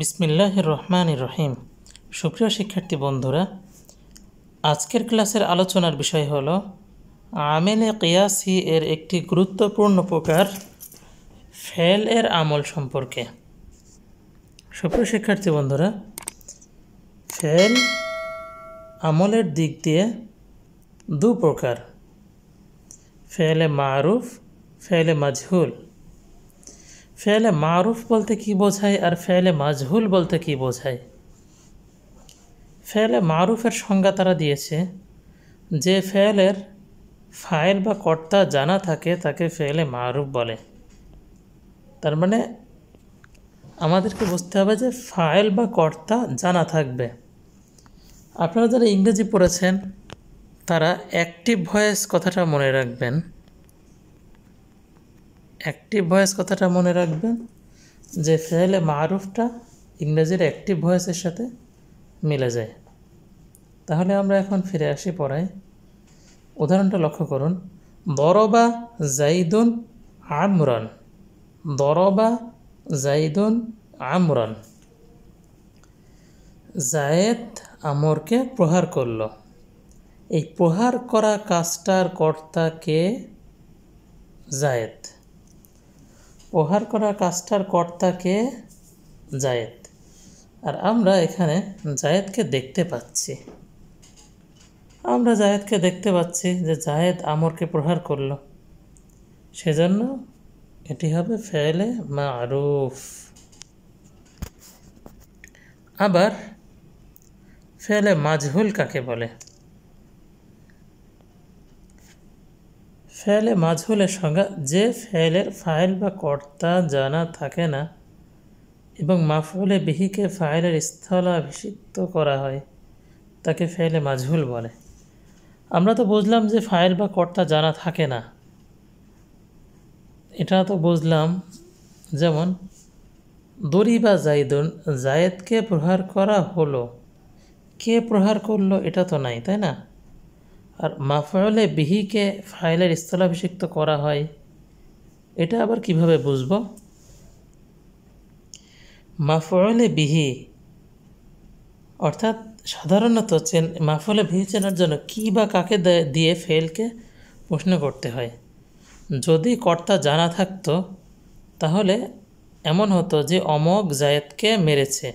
বিসমিল্লাহ রহমান রহিম সুপ্রিয় শিক্ষার্থী বন্ধুরা আজকের ক্লাসের আলোচনার বিষয় হল আমেলে কিয়াসি এর একটি গুরুত্বপূর্ণ প্রকার ফেল এর আমল সম্পর্কে সুপ্রিয় শিক্ষার্থী বন্ধুরা ফেল আমলের দিক দিয়ে দু প্রকার ফেলে মারুফ ফেলে মাজহুল ফেলে মারুফ বলতে কি বোঝায় আর ফেলে মাজহুল বলতে কি বোঝায় ফেলে মারুফের সংজ্ঞা তারা দিয়েছে যে ফেলের ফাইল বা কর্তা জানা থাকে তাকে ফেলে মারুফ বলে তার মানে আমাদেরকে বুঝতে হবে যে ফাইল বা কর্তা জানা থাকবে আপনারা যারা ইংরেজি পড়েছেন তারা অ্যাক্টিভ ভয়েস কথাটা মনে রাখবেন অ্যাক্টিভ ভয়েস কথাটা মনে রাখবেন যে ফেলে মারুফটা ইংরেজির অ্যাক্টিভ ভয়েসের সাথে মিলে যায় তাহলে আমরা এখন ফিরে আসি পড়ায় উদাহরণটা লক্ষ্য করুন দরবা জাইদুন আমরন দরবা জাইদুন আমরন জায়েদ আমরকে প্রহার করল এই প্রহার করা কাজটার কর্তা কে জায়েদ প্রহার করা কাজটার কর্তাকে জায়েদ আর আমরা এখানে জায়েদকে দেখতে পাচ্ছি আমরা জায়েদকে দেখতে পাচ্ছি যে জায়েদ আমরকে প্রহার করল সেজন্য এটি হবে ফেলে মা আরুফ আবার ফেলে মাজহুল কাকে বলে ফেলে মাঝহুলের সংজ্ঞা যে ফেলের ফাইল বা কর্তা জানা থাকে না এবং মাফুলে বিহিকে ফাইলের স্থলাভিষিক্ত করা হয় তাকে ফেলে মাঝহুল বলে আমরা তো বুঝলাম যে ফাইল বা কর্তা জানা থাকে না এটা তো বুঝলাম যেমন দড়ি বা জাইদুন জায়েদকে প্রহার করা হলো কে প্রহার করলো এটা তো নাই তাই না আর মাফলে বিহিকে ফাইলের স্থলাভিষিক্ত করা হয় এটা আবার কিভাবে বুঝব মাফলে বিহি অর্থাৎ সাধারণত চেন মাফলে বিহি চেনার জন্য কি বা কাকে দিয়ে ফেলকে প্রশ্ন করতে হয় যদি কর্তা জানা থাকতো তাহলে এমন হতো যে অমক জায়েদকে মেরেছে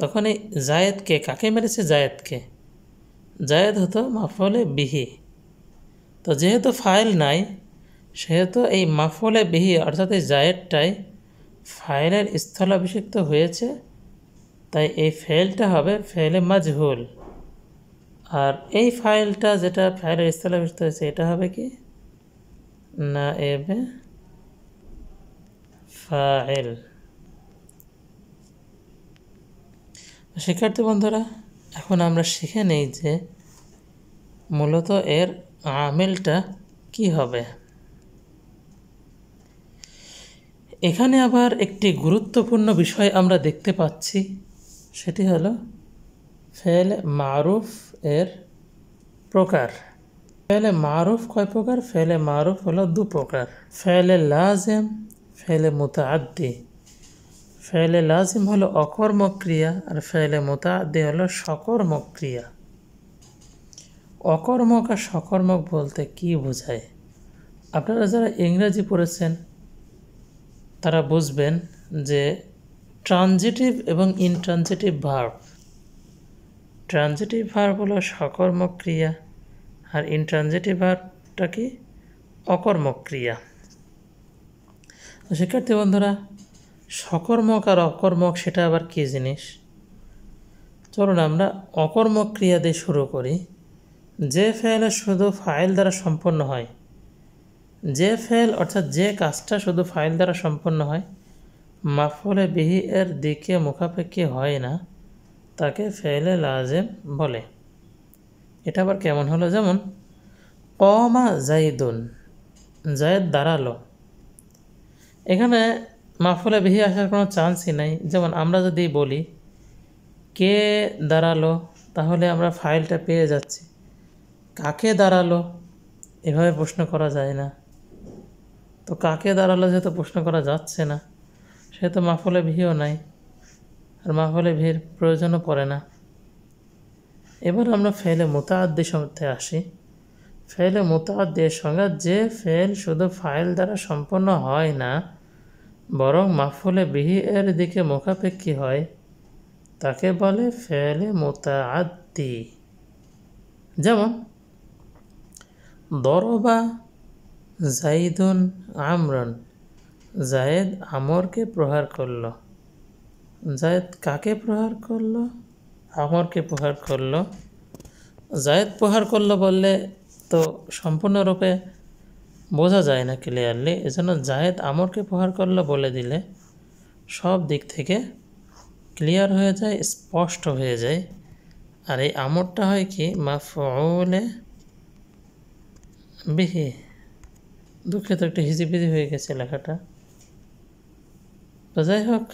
তখন এই জায়েদকে কাকে মেরেছে জায়েদকে জায়েদ হতো মাফলে বিহি তো যেহেতু ফাইল নাই সেহেতু এই মাফলে বিহি অর্থাৎ এই জায়দটাই ফাইলের স্থলাভিষিক্ত হয়েছে তাই এই ফেলটা হবে ফেলে মাজহুল আর এই ফাইলটা যেটা ফাইলের স্থলাভিষিক্ত হয়েছে এটা হবে কি না এবে ফাইল শিক্ষার্থী বন্ধুরা এখন আমরা শিখে নেই যে মূলত এর আমেলটা কি হবে এখানে আবার একটি গুরুত্বপূর্ণ বিষয় আমরা দেখতে পাচ্ছি সেটি হলো ফেল মারুফ এর প্রকার ফেলে মারুফ কয় প্রকার ফেলে মারুফ হলো দু প্রকার ফেলে লাজেম ফেলে আদি ফেলে লাজিম হলো অকর্মক্রিয়া আর ফেলে মোতাদ্দে হলো সকর্মক ক্রিয়া অকর্মক আর সকর্মক বলতে কি বোঝায় আপনারা যারা ইংরাজি পড়েছেন তারা বুঝবেন যে ট্রানজিটিভ এবং ইনট্রানজিটিভ ভার্ব ট্রানজিটিভ ভার্ব হলো সকর্মক্রিয়া আর ইনট্রানজিটিভ ভার্বটা কি অকর্মক্রিয়া শিক্ষার্থী বন্ধুরা সকর্মক আর অকর্মক সেটা আবার কী জিনিস চলুন আমরা অকর্মক ক্রিয়া দিয়ে শুরু করি যে ফেলে শুধু ফাইল দ্বারা সম্পন্ন হয় যে ফেল অর্থাৎ যে কাজটা শুধু ফাইল দ্বারা সম্পন্ন হয় মাফলে বিহি এর দিকে মুখাপেক্ষি হয় না তাকে ফেলে লাজেম বলে এটা আবার কেমন হলো যেমন কমা জাইদুন জায়দ দাঁড়ালো এখানে মাফুলা বিহি আসার কোনো চান্সই নাই যেমন আমরা যদি বলি কে দাঁড়ালো তাহলে আমরা ফাইলটা পেয়ে যাচ্ছি কাকে দাঁড়ালো এভাবে প্রশ্ন করা যায় না তো কাকে দাঁড়ালো যেহেতু প্রশ্ন করা যাচ্ছে না সেহেতু মাফলে ভিও নাই আর মাফলে ভির প্রয়োজনও পড়ে না এবার আমরা ফেলে মোতাদ্দি সম্বন্ধে আসি ফেলে মোতাদ্দের সঙ্গে যে ফেল শুধু ফাইল দ্বারা সম্পন্ন হয় না বরং মাফলে বিহি এর দিকে মুখাপেক্ষী হয় তাকে বলে ফেলে আদি যেমন দরবা জাইদুন আমরন জায়েদ আমরকে প্রহার করল জায়েদ কাকে প্রহার করল আমরকে প্রহার করল জায়েদ প্রহার করল বললে তো সম্পূর্ণরূপে বোঝা যায় না ক্লিয়ারলি এজন্য জায়েদ আমরকে প্রহার করলে বলে দিলে সব দিক থেকে ক্লিয়ার হয়ে যায় স্পষ্ট হয়ে যায় আর এই আমরটা হয় কি মাফলে বিহি দুঃখিত একটু হিজিবিজি হয়ে গেছে লেখাটা তো যাই হোক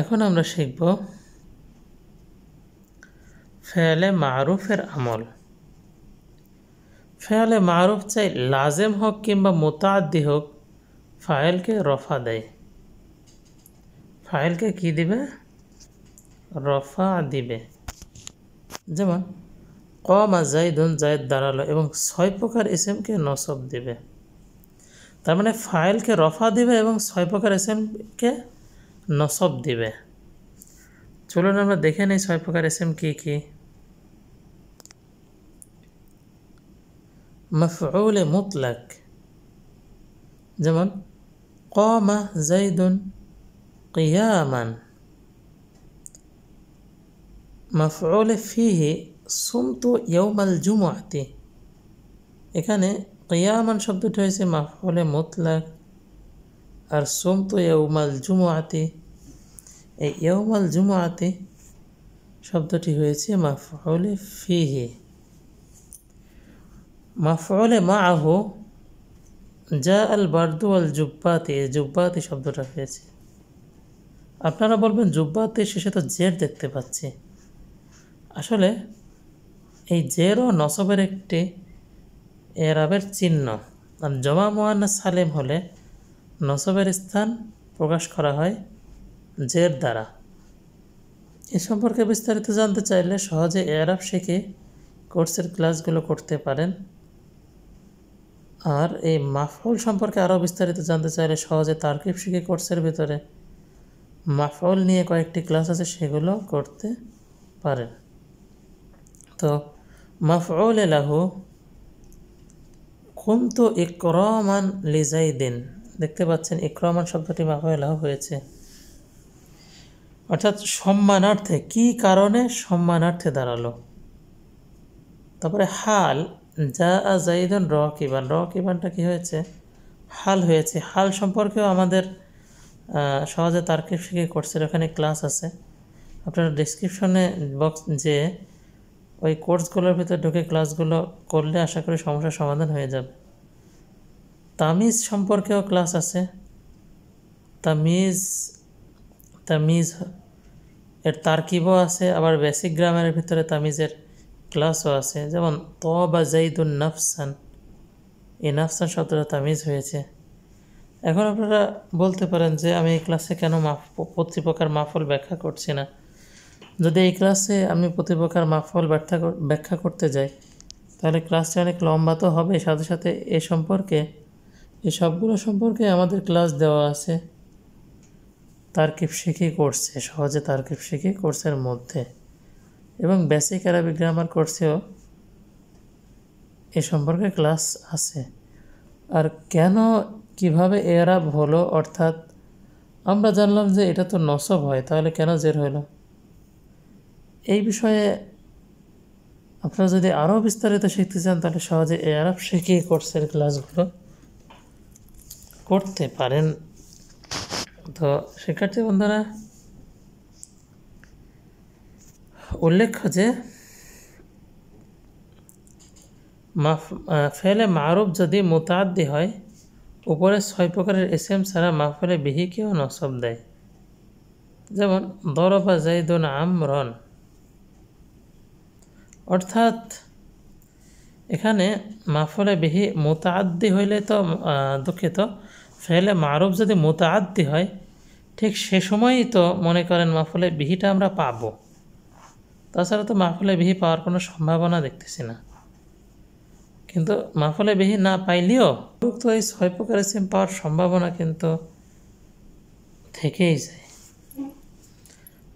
এখন আমরা শিখব ফেলে মারুফের আমল ফেয়ালে মারুফ চাই লাজেম হোক কিংবা মোতাদ্দি হোক ফায়েলকে রফা দেয় ফায়েলকে কি দিবে রফা দিবে যেমন কমা জাইদুন জায়দ দাঁড়ালো এবং ছয় প্রকার এসএমকে নসব দিবে তার মানে ফাইলকে রফা দিবে এবং ছয় প্রকার এসএমকে নসব দিবে চলুন আমরা দেখে নিই ছয় প্রকার এসএম কী কী مفعول مطلق যেমন قام زيد قياما مفعول فيه صمت يوم الجمعة এখানে কিয়ামান শব্দটি হয়েছে মাফুলে মুতলাক আর সোমত ইয়ৌমাল জুমুয়াতে এই ইয়ৌমাল জুমুয়াতে শব্দটি হয়েছে মাফুলে ফিহে মাফলে মা আহ যা আল বার্দু আল জুব্বাতে জুব্বাতে শব্দটা পেয়েছে আপনারা বলবেন জুব্বাতে শেষে তো জের দেখতে পাচ্ছি আসলে এই জের ও নসবের একটি এরাবের চিহ্ন আর জমা মোয়ান্না সালেম হলে নসবের স্থান প্রকাশ করা হয় জের দ্বারা এ সম্পর্কে বিস্তারিত জানতে চাইলে সহজে এরাব শিখে কোর্সের ক্লাসগুলো করতে পারেন আর এই মাফল সম্পর্কে আরও বিস্তারিত জানতে চাইলে সহজে তারকিব শিখে কোর্সের ভিতরে মাফল নিয়ে কয়েকটি ক্লাস আছে সেগুলো করতে পারেন তো মাফউল লাহু কুমতু লিজাই লিজাইদিন দেখতে পাচ্ছেন ইক্রমান শব্দটি মাফউল লাহু হয়েছে অর্থাৎ সম্মানার্থে কি কারণে সম্মানার্থে দাঁড়ালো তারপরে হাল যা আ জাইদন র কিবান র কিবানটা কী হয়েছে হাল হয়েছে হাল সম্পর্কেও আমাদের সহজে তার্কিব শিখে কোর্সের ওখানে ক্লাস আছে আপনারা ডিসক্রিপশনে বক্স যে ওই কোর্সগুলোর ভিতরে ঢুকে ক্লাসগুলো করলে আশা করি সমস্যার সমাধান হয়ে যাবে তামিজ সম্পর্কেও ক্লাস আছে তামিজ তামিজ এর তার্কিবও আছে আবার বেসিক গ্রামের ভিতরে তামিজের ক্লাসও আছে যেমন ত বা জাইদুল নাফসান এই নাফসান শব্দটা তামিজ হয়েছে এখন আপনারা বলতে পারেন যে আমি এই ক্লাসে কেন মাফ প্রতিপ্রকার মাফল ব্যাখ্যা করছি না যদি এই ক্লাসে আমি প্রতিপ্রকার মাফল ব্যাখ্যা ব্যাখ্যা করতে যাই তাহলে ক্লাসটি অনেক লম্বা তো হবে সাথে সাথে এ সম্পর্কে এই সবগুলো সম্পর্কে আমাদের ক্লাস দেওয়া আছে কিপ শিখে করছে সহজে কিপ শিখে কোর্সের মধ্যে এবং বেসিক আরবি গ্রামার কোর্সেও এ সম্পর্কে ক্লাস আছে আর কেন কিভাবে এ আরব হলো অর্থাৎ আমরা জানলাম যে এটা তো নসব হয় তাহলে কেন জের হইল এই বিষয়ে আপনারা যদি আরও বিস্তারিত শিখতে চান তাহলে সহজে এ আরব শিখে কোর্সের ক্লাসগুলো করতে পারেন তো শিক্ষার্থী বন্ধুরা উল্লেখ্য যে ফেলে মারুফ যদি মোতাদ্দি হয় উপরে ছয় প্রকারের এম ছাড়া মাফলে বিহিকেও নসব দেয় যেমন দরবা জাইদুন আমরন অর্থাৎ এখানে মাফলে বিহি মোতাদ্দি হইলে তো দুঃখিত ফেলে মারুফ যদি মোতাদ্দি হয় ঠিক সে সময়ই তো মনে করেন মাফলে বিহিটা আমরা পাবো তাছাড়া তো মাফলে বিহি পাওয়ার কোনো সম্ভাবনা দেখতেছি না কিন্তু মাফলে বিহি না পাইলেও তো এই ছয় প্রকার সিম পাওয়ার সম্ভাবনা কিন্তু থেকেই যায়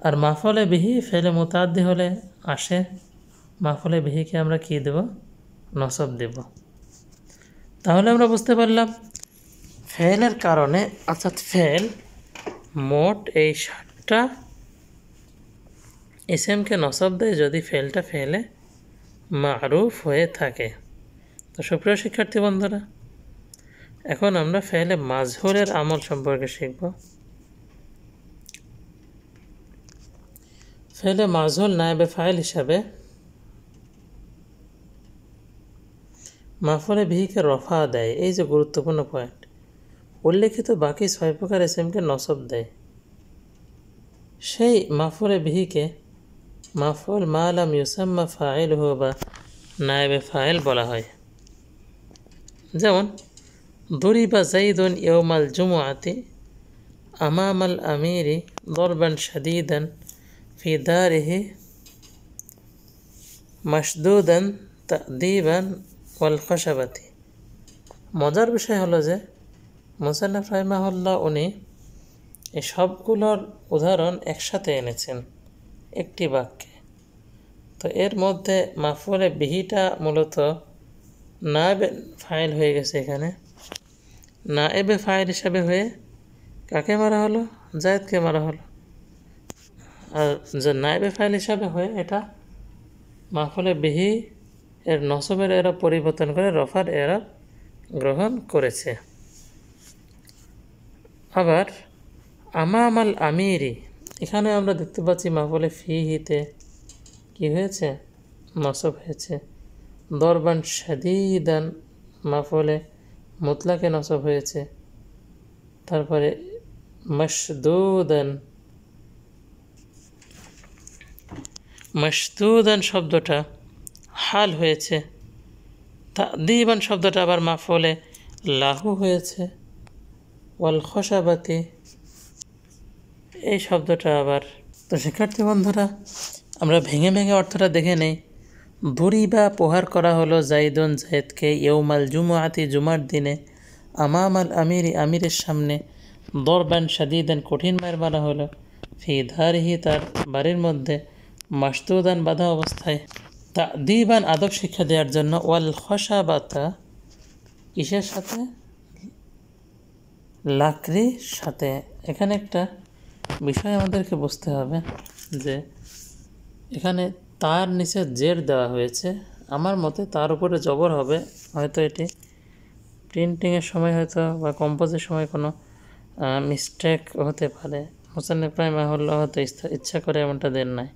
আর মাফলে বিহি ফেলে মোতাদ্দি হলে আসে মাফলে বিহিকে আমরা কি দেব নসব দেব তাহলে আমরা বুঝতে পারলাম ফেলের কারণে অর্থাৎ ফেল মোট এই ষাটটা ইসেমকে নসব দেয় যদি ফেলটা ফেলে মারুফ হয়ে থাকে তো সুপ্রিয় শিক্ষার্থী বন্ধুরা এখন আমরা ফেলে মাঝহরের আমল সম্পর্কে শিখব ফেলে মাঝহর নায়বে ফাইল হিসাবে মাফলে ভিহিকে রফা দেয় এই যে গুরুত্বপূর্ণ পয়েন্ট উল্লেখিত বাকি ছয় প্রকার এসএমকে নসব দেয় সেই মাফলে ভিহিকে মাফুল মালাম ইউসাম্মা ফাইল হো বা নায়বে ফাইল বলা হয় যেমন দরিবা জাইদুন ইয়মাল জুমুআতে আমামাল আমিরি দরবান সাদিদান ফি দারিহি মাসদুদান দিবান ওয়াল খসাবাতি মজার বিষয় হলো যে মোসান্নাফ রাহমাহুল্লাহ উনি এই সবগুলোর উদাহরণ একসাথে এনেছেন একটি বাক্যে তো এর মধ্যে মাফুলে বিহিটা মূলত নায়েব ফাইল হয়ে গেছে এখানে এবে ফাইল হিসাবে হয়ে কাকে মারা হলো জায়দকে মারা হলো আর যে নাইবে ফাইল হিসাবে হয়ে এটা মাফুলে বিহি এর নসবের এরা পরিবর্তন করে রফার এরা গ্রহণ করেছে আবার আমা আমাল আমিরি এখানে আমরা দেখতে পাচ্ছি মাফলে ফি হিতে কি হয়েছে মাসব হয়েছে দরবান সাদিদান মাফলে মুতলাকে নসব হয়েছে তারপরে মসদুদান মসদুদান শব্দটা হাল হয়েছে তা দিবান শব্দটা আবার মাফলে লাহু হয়েছে ওয়াল খসাবাতি এই শব্দটা আবার তো শিক্ষার্থী বন্ধুরা আমরা ভেঙে ভেঙে অর্থটা দেখে নেই বুড়ি বা প্রহার করা হলো জাইদুন জায়েদকে ইয়ৌমাল জুমুয়াতি জুমার দিনে আমামাল আমির আমিরের সামনে দরবান দেন কঠিন মায়ের মারা হলো ফি ধারহি তার বাড়ির মধ্যে মাস্তুদান বাধা অবস্থায় তা দিবান আদব শিক্ষা দেওয়ার জন্য ওয়াল বাতা কিসের সাথে লাকড়ির সাথে এখানে একটা বিষয় আমাদেরকে বুঝতে হবে যে এখানে তার নিচে জেড দেওয়া হয়েছে আমার মতে তার উপরে জবর হবে হয়তো এটি প্রিন্টিংয়ের সময় হয়তো বা কম্পোজের সময় কোনো মিস্টেক হতে পারে হোসেনের প্রায় মাহুল্লা হয়তো ইচ্ছা করে এমনটা দেন নাই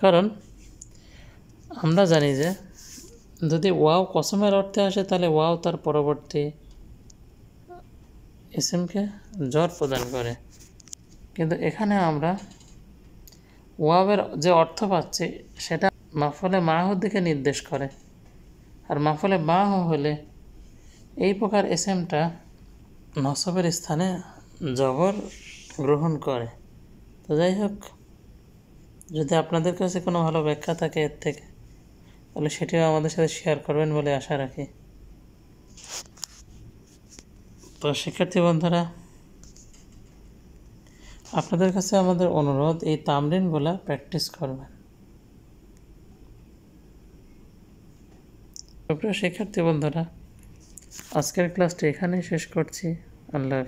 কারণ আমরা জানি যে যদি ওয়াও কসমের অর্থে আসে তাহলে ওয়াও তার পরবর্তী এসএমকে জ্বর প্রদান করে কিন্তু এখানে আমরা ওয়াবের যে অর্থ পাচ্ছি সেটা মাফলে মাহ দিকে নির্দেশ করে আর মাফলে মাহ হলে এই প্রকার এসএমটা নসবের স্থানে জবর গ্রহণ করে তো যাই হোক যদি আপনাদের কাছে কোনো ভালো ব্যাখ্যা থাকে এর থেকে তাহলে সেটিও আমাদের সাথে শেয়ার করবেন বলে আশা রাখি তো শিক্ষার্থী বন্ধুরা আপনাদের কাছে আমাদের অনুরোধ এই তামরিন বলা প্র্যাকটিস করবেন শিক্ষার্থী বন্ধুরা আজকের ক্লাসটি এখানেই শেষ করছি আল্লাহ